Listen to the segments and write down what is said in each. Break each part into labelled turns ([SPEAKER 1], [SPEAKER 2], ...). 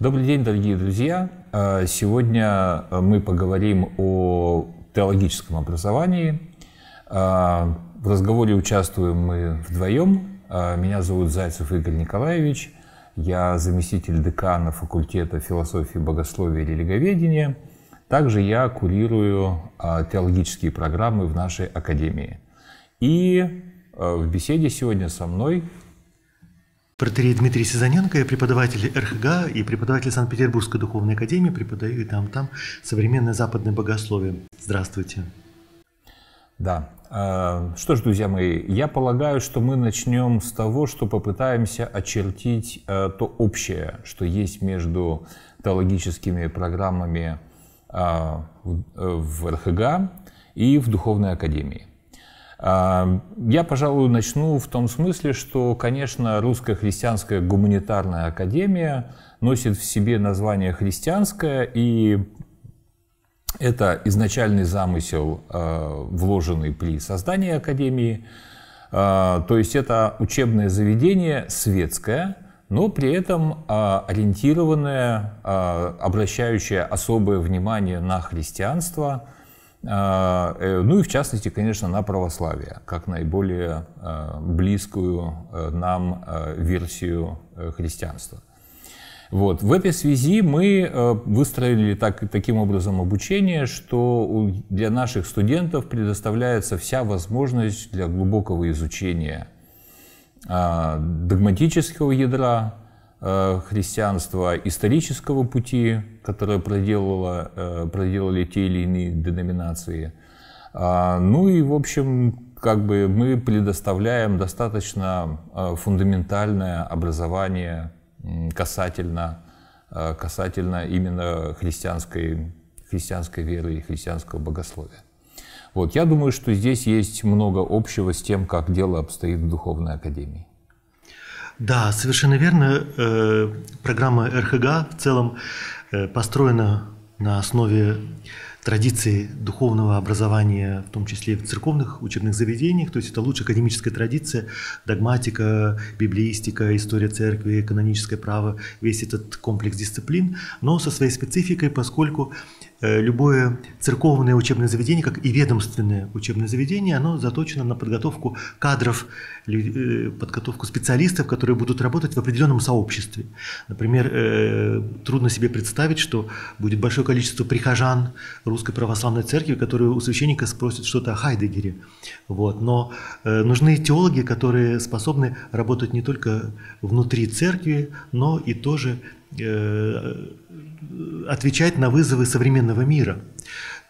[SPEAKER 1] Добрый день, дорогие друзья. Э, сегодня э, мы поговорим о теологическом образовании. Э, в разговоре участвуем мы вдвоем. Меня зовут Зайцев Игорь Николаевич. Я заместитель декана факультета философии, богословия и религоведения. Также я курирую теологические программы в нашей академии. И в беседе сегодня со мной
[SPEAKER 2] Протерей Дмитрий Сизаненко, я преподаватель РХГ и преподаватель Санкт-Петербургской духовной академии, преподаю и там, там современное
[SPEAKER 1] западное богословие. Здравствуйте. Да. Э, что ж, друзья мои, я полагаю, что мы начнем с того, что попытаемся очертить э, то общее, что есть между теологическими программами э, в РХГ и в Духовной Академии. А, я, пожалуй, начну в том смысле, что, конечно, Русская христианская гуманитарная академия носит в себе название «христианская», и это изначальный замысел, а, вложенный при создании академии. А, то есть это учебное заведение светское, но при этом ориентированное, обращающее особое внимание на христианство – а, э, ну и в частности, конечно, на православие, как наиболее э, близкую э, нам версию христианства. Вот. В этой связи мы выстроили так, таким образом обучение, что для наших студентов предоставляется вся возможность для глубокого изучения а, догматического ядра, Э, христианства исторического пути, которое проделало, э, проделали те или иные деноминации. А, ну и, в общем, как бы мы предоставляем достаточно э, фундаментальное образование касательно, касательно именно христианской, христианской веры и христианского богословия. Вот, я думаю, что здесь есть много общего с тем, как дело обстоит в Духовной Академии.
[SPEAKER 2] Да, совершенно верно. Э, программа РХГ в целом э, построена на основе традиции духовного образования, в том числе в церковных учебных заведениях. То есть это лучшая академическая традиция, догматика, библеистика, история церкви, каноническое право, весь этот комплекс дисциплин, но со своей спецификой, поскольку Э, любое церковное учебное заведение, как и ведомственное учебное заведение, оно заточено на подготовку кадров, э, подготовку специалистов, которые будут работать в определенном сообществе. Например, э, трудно себе представить, что будет большое количество прихожан Русской Православной Церкви, которые у священника спросят что-то о Хайдегере. Вот. Но нужны теологи, которые способны работать не только внутри церкви, но и тоже Э, отвечать на вызовы современного мира.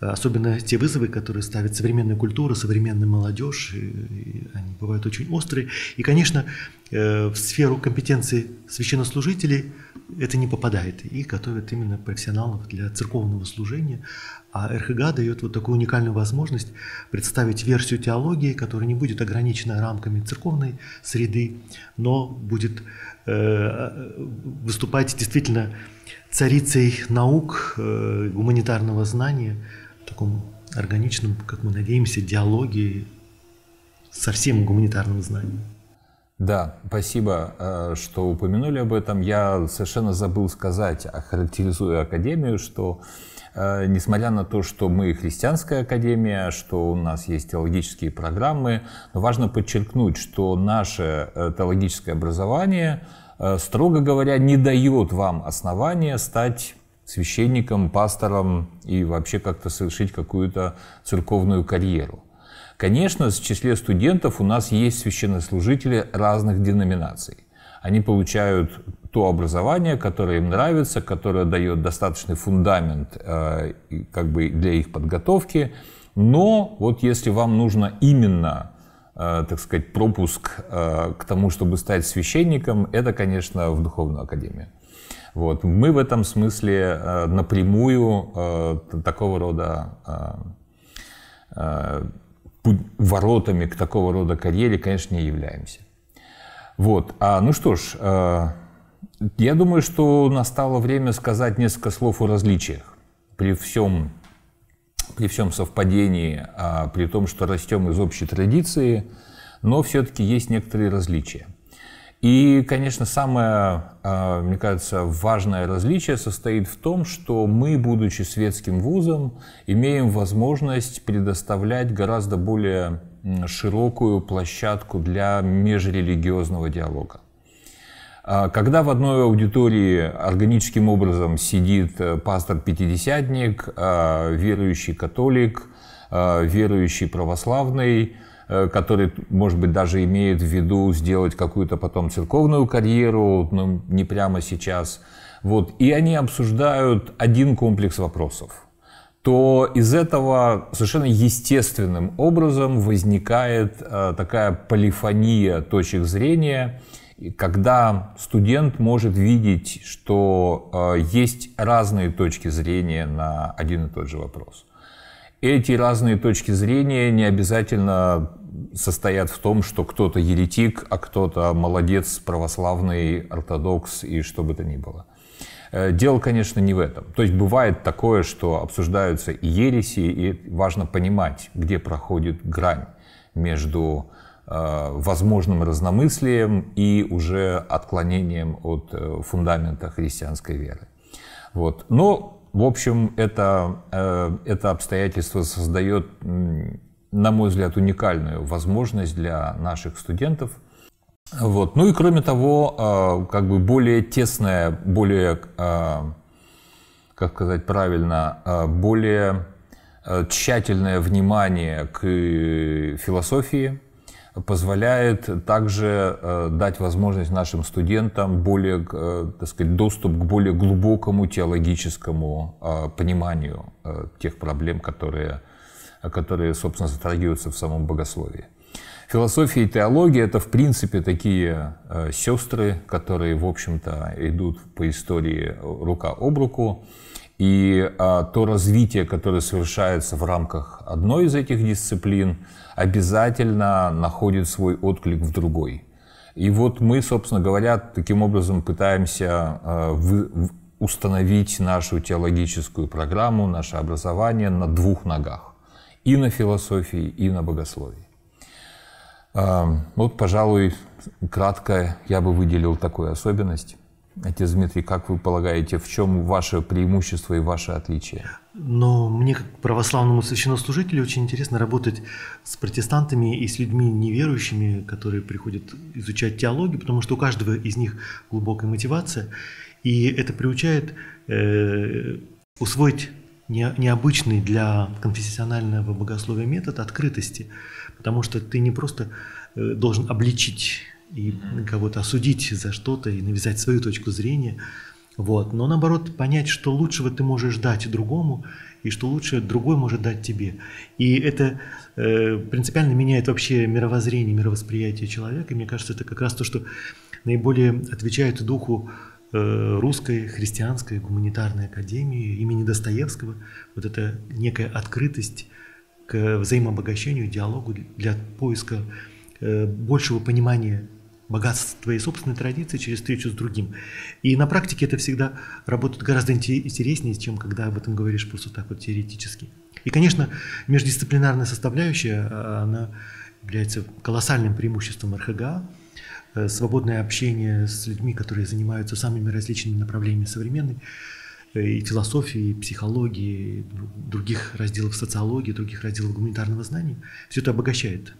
[SPEAKER 2] Особенно те вызовы, которые ставит современная культура, современная молодежь, и, они бывают очень острые. И, конечно, э, в сферу компетенции священнослужителей это не попадает. И готовят именно профессионалов для церковного служения, а РХГ дает вот такую уникальную возможность представить версию теологии, которая не будет ограничена рамками церковной среды, но будет э, выступать действительно царицей наук, э, гуманитарного знания, в таком органичном, как мы надеемся, диалоге со всем гуманитарным знанием.
[SPEAKER 1] Да, спасибо, э, что упомянули об этом. Я совершенно забыл сказать, а характеризуя Академию, что Э, несмотря на то, что мы христианская академия, что у нас есть теологические программы, но важно подчеркнуть, что наше э, теологическое образование, э, строго говоря, не дает вам основания стать священником, пастором и вообще как-то совершить какую-то церковную карьеру. Конечно, в числе студентов у нас есть священнослужители разных деноминаций они получают то образование, которое им нравится, которое дает достаточный фундамент э, как бы для их подготовки. Но вот если вам нужно именно э, так сказать, пропуск э, к тому, чтобы стать священником, это, конечно, в Духовную Академию. Вот. Мы в этом смысле напрямую такого рода воротами к такого рода карьере, конечно, не являемся. Вот. А, ну что ж, э, я думаю, что настало время сказать несколько слов о различиях. При всем, при всем совпадении, э, при том, что растем из общей традиции, но все-таки есть некоторые различия. И, конечно, самое, а, мне кажется, важное различие состоит в том, что мы, будучи светским вузом, имеем возможность предоставлять гораздо более широкую площадку для межрелигиозного диалога. А, когда в одной аудитории органическим образом сидит э, пастор-пятидесятник, а, верующий католик, а, верующий православный, э, который, может быть, даже имеет в виду сделать какую-то потом церковную карьеру, но ну, не прямо сейчас. Вот. И они обсуждают один комплекс вопросов – то из этого совершенно естественным образом возникает э, такая полифония точек зрения, когда студент может видеть, что э, есть разные точки зрения на один и тот же вопрос. Эти разные точки зрения не обязательно состоят в том, что кто-то еретик, а кто-то молодец, православный, ортодокс и что бы то ни было. Э, дело, конечно, не в этом. То есть бывает такое, что обсуждаются и ереси, и важно понимать, где проходит грань между э, возможным разномыслием и уже отклонением от э, фундамента христианской веры. Вот. Но, в общем, это, это обстоятельство создает, на мой взгляд, уникальную возможность для наших студентов – вот. Ну и кроме того, а, как бы более тесная, более, а, как сказать правильно, а, более тщательное внимание к философии позволяет также дать возможность нашим студентам более, так сказать, доступ к более глубокому теологическому пониманию тех проблем, которые, которые собственно, затрагиваются в самом богословии. Философия и теология – это, в принципе, такие э, сестры, которые, в общем-то, идут по истории рука об руку. И а, то развитие, которое совершается в рамках одной из этих дисциплин, обязательно находит свой отклик в другой. И вот мы, собственно говоря, таким образом пытаемся а, вы, установить нашу теологическую программу, наше образование на двух ногах. И на философии, и на богословии. А, ну, вот, пожалуй, кратко я бы выделил такую особенность. Отец Дмитрий, как вы полагаете, в чем ваше преимущество и ваше отличие?
[SPEAKER 2] Но ну, мне, как православному священнослужителю, очень интересно работать с протестантами и с людьми неверующими, которые приходят изучать теологию, потому что у каждого из них глубокая мотивация, и это приучает э, усвоить не, необычный для конфессионального богословия метод открытости, потому что ты не просто э, должен обличить и кого-то осудить за что-то и навязать свою точку зрения, вот, но наоборот понять, что лучшего ты можешь дать другому и что лучше другой может дать тебе. И это э, принципиально меняет вообще мировоззрение, мировосприятие человека. И мне кажется, это как раз то, что наиболее отвечает духу Э, русской христианской гуманитарной академии имени Достоевского, вот эта некая открытость к взаимообогащению, диалогу для поиска э, большего понимания богатства твоей собственной традиции через встречу с другим. И на практике это всегда работает гораздо интереснее, чем когда об этом говоришь просто так вот теоретически. И, конечно, междисциплинарная составляющая, а, она является колоссальным преимуществом РХГА, Э, свободное общение с людьми, которые занимаются самыми различными направлениями современной э, и философии, и психологии, и других разделов социологии, других разделов гуманитарного знания, все это обогащает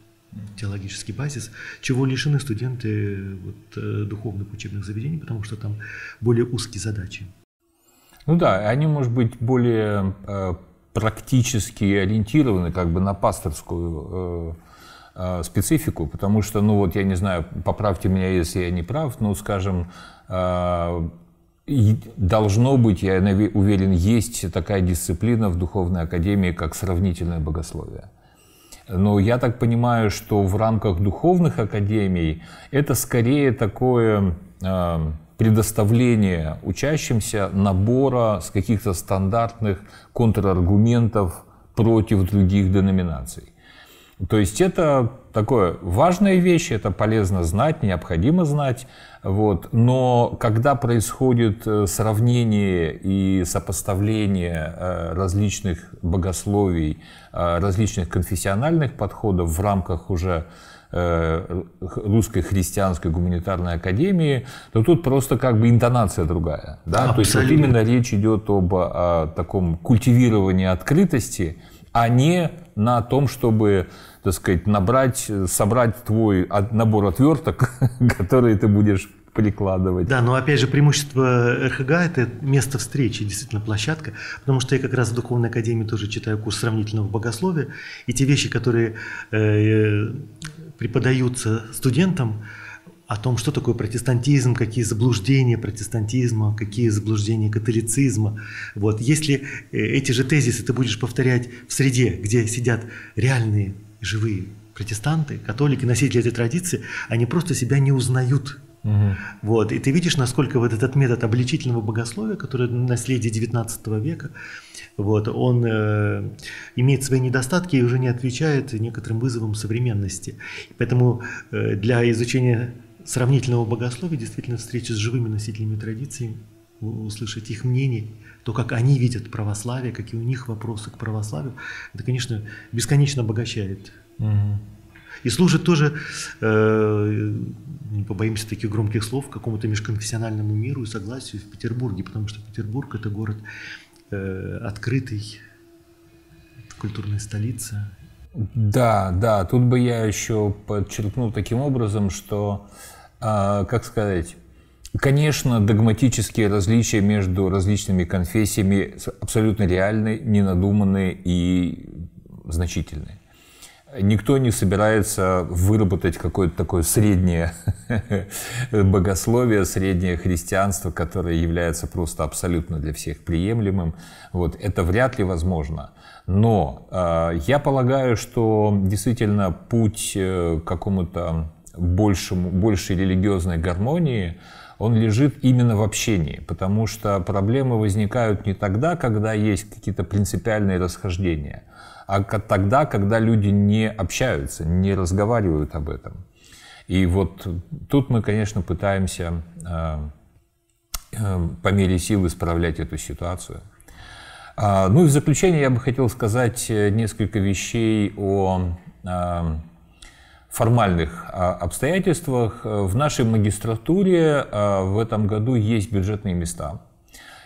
[SPEAKER 2] теологический базис, чего лишены студенты вот, э, духовных учебных заведений, потому что там более узкие задачи.
[SPEAKER 1] Ну да, они, может быть, более практически ориентированы как бы на пасторскую Э, специфику, потому что, ну вот, я не знаю, поправьте меня, если я не прав, но, скажем, э, должно быть, я уверен, есть такая дисциплина в Духовной Академии, как сравнительное богословие. Но я так понимаю, что в рамках духовных академий это скорее такое э, предоставление учащимся набора с каких-то стандартных контраргументов против других деноминаций. То есть это такое важная вещь, это полезно знать, необходимо знать. Вот. Но когда происходит э, сравнение и сопоставление э, различных богословий, э, различных конфессиональных подходов в рамках уже русской христианской гуманитарной академии, то тут просто как бы интонация другая. Да? То есть вот именно речь идет об о таком культивировании открытости а не на том, чтобы, так сказать, набрать, собрать твой набор отверток, которые ты будешь прикладывать.
[SPEAKER 2] Да, но опять же преимущество РХГ – это место встречи, действительно площадка, потому что я как раз в Духовной Академии тоже читаю курс сравнительного богословия, и те вещи, которые э, преподаются студентам, о том, что такое протестантизм, какие заблуждения протестантизма, какие заблуждения католицизма. Вот. Если э, эти же тезисы ты будешь повторять в среде, где сидят реальные живые протестанты, католики, носители этой традиции, они просто себя не узнают. Угу. Вот. И ты видишь, насколько вот этот метод обличительного богословия, который наследие XIX века, вот, он э, имеет свои недостатки и уже не отвечает некоторым вызовам современности. Поэтому э, для изучения сравнительного богословия, действительно встречи с живыми носителями традиций, услышать их мнение, то, как они видят православие, какие у них вопросы к православию, это, конечно, бесконечно обогащает. Угу. И служит тоже, э, не побоимся таких громких слов, какому-то межконфессиональному миру и согласию в Петербурге, потому что Петербург – это город э, открытый, культурная столица.
[SPEAKER 1] Да, да, тут бы я еще подчеркнул таким образом, что а, как сказать, Конечно, догматические различия между различными конфессиями абсолютно реальны, ненадуманные и значительные. Никто не собирается выработать какое-то такое среднее богословие, среднее христианство, которое является просто абсолютно для всех приемлемым. Вот это вряд ли возможно. Но э, я полагаю, что действительно путь э, к какому-то большему, большей религиозной гармонии, он лежит именно в общении, потому что проблемы возникают не тогда, когда есть какие-то принципиальные расхождения, а тогда, когда люди не общаются, не разговаривают об этом. И вот тут мы, конечно, пытаемся э, э, по мере сил исправлять эту ситуацию. А, ну и в заключение я бы хотел сказать э, несколько вещей о формальных а, обстоятельствах. Э, в нашей магистратуре а, в этом году есть бюджетные места.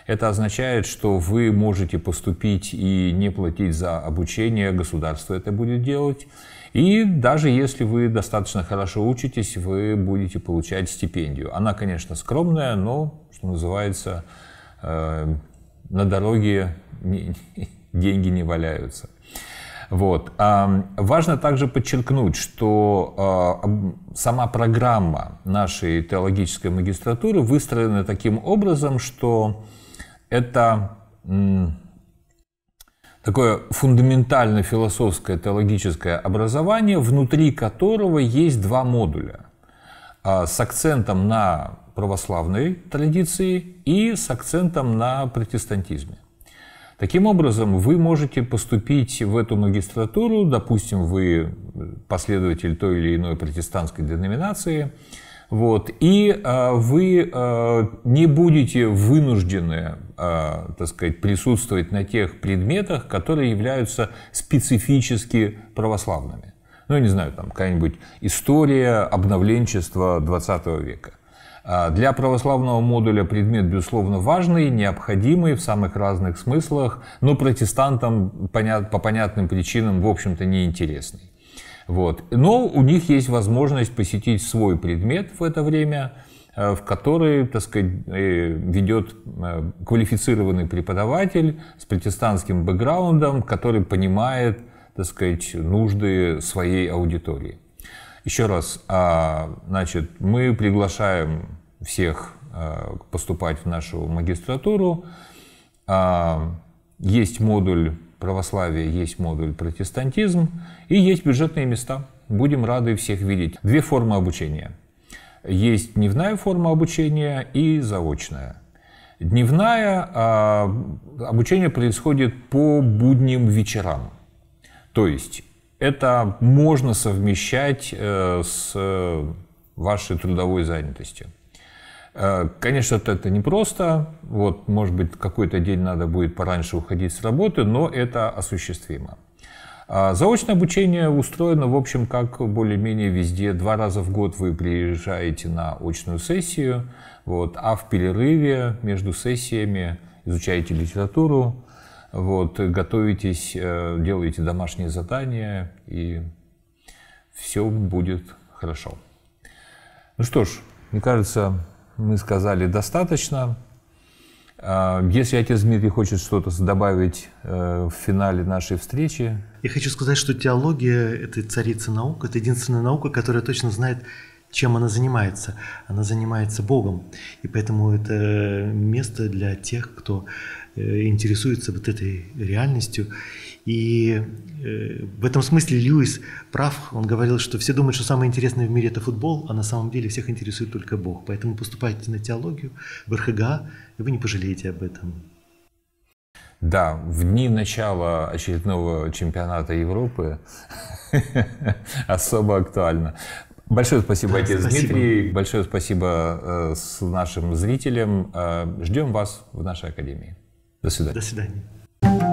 [SPEAKER 1] Это означает, что вы можете поступить и не платить за обучение, государство это будет делать. И даже если вы достаточно хорошо учитесь, вы будете получать стипендию. Она, конечно, скромная, но, что называется, э, на дороге деньги не валяются. Вот. А, важно также подчеркнуть, что а, сама программа нашей теологической магистратуры выстроена таким образом, что это такое фундаментально-философское теологическое образование, внутри которого есть два модуля а, с акцентом на православной традиции и с акцентом на протестантизме. Таким образом, вы можете поступить в эту магистратуру, допустим, вы последователь той или иной протестантской деноминации, вот, и а, вы а, не будете вынуждены, а, так сказать, присутствовать на тех предметах, которые являются специфически православными. Ну, не знаю, там какая-нибудь история обновленчества 20 века. А, для православного модуля предмет, безусловно, важный, необходимый в самых разных смыслах, но протестантам по понятным причинам, в общем-то, неинтересный. Вот. Но у них есть возможность посетить свой предмет в это время, э, в который, так сказать, э, ведет э, квалифицированный преподаватель с протестантским бэкграундом, который понимает, так сказать, нужды своей аудитории. Еще раз, а, значит, мы приглашаем всех а, поступать в нашу магистратуру. А, есть модуль православия, есть модуль протестантизм и есть бюджетные места. Будем рады всех видеть. Две формы обучения. Есть дневная форма обучения и заочная. Дневная а, обучение происходит по будним вечерам. То есть это можно совмещать э, с э, вашей трудовой занятостью. Э, конечно, это не просто. Вот, может быть, какой-то день надо будет пораньше уходить с работы, но это осуществимо. А заочное обучение устроено, в общем, как более-менее везде. Два раза в год вы приезжаете на очную сессию, вот, а в перерыве между сессиями изучаете литературу, вот, готовитесь, э, делаете домашние задания, и все будет хорошо. Ну что ж, мне кажется, мы сказали достаточно. А, если отец Дмитрий хочет что-то добавить э, в финале нашей
[SPEAKER 2] встречи. Я хочу сказать, что теология – это царица наук, это единственная наука, которая точно знает чем она занимается? Она занимается Богом. И поэтому это место для тех, кто э, интересуется вот этой реальностью. И э, в этом смысле Льюис прав. Он говорил, что все думают, что самое интересное в мире это футбол, а на самом деле всех интересует только Бог. Поэтому поступайте на теологию в РХГА, и вы не пожалеете об этом.
[SPEAKER 1] Да, в дни начала очередного чемпионата Европы особо актуально. Большое спасибо, отец спасибо. Дмитрий. Большое спасибо э, с нашим зрителям. Э, ждем вас в нашей академии. До свидания. До свидания.